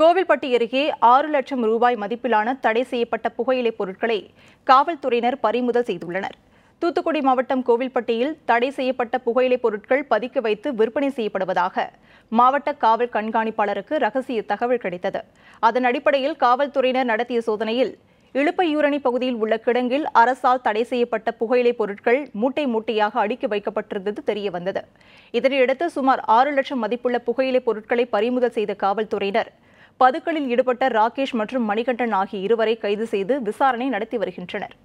கோவில்பட்டி அருகே ஆறு லட்சம் ரூபாய் மதிப்பிலான தடை செய்யப்பட்ட புகையிலை பொருட்களை காவல்துறையினர் பறிமுதல் செய்துள்ளனர் தூத்துக்குடி மாவட்டம் கோவில்பட்டியில் தடை செய்யப்பட்ட புகையிலை பொருட்கள் பதுக்க வைத்து விற்பனை செய்யப்படுவதாக மாவட்ட காவல் கண்காணிப்பாளருக்கு ரகசிய தகவல் கிடைத்தது அதன் அடிப்படையில் காவல்துறையினர் நடத்திய சோதனையில் இழுப்பையூரணி பகுதியில் உள்ள கிடங்கில் அரசால் தடை செய்யப்பட்ட புகையிலை பொருட்கள் மூட்டை மூட்டையாக அடுக்கி வைக்கப்பட்டிருந்தது தெரியவந்தது இதனையடுத்து சுமார் ஆறு லட்சம் மதிப்புள்ள புகையிலை பொருட்களை பறிமுதல் செய்த காவல்துறையினர் பதுக்கலில் ஈடுபட்ட ராகேஷ் மற்றும் மணிகண்டன் ஆகிய இருவரை கைது செய்து விசாரணை நடத்தி வருகின்றனர்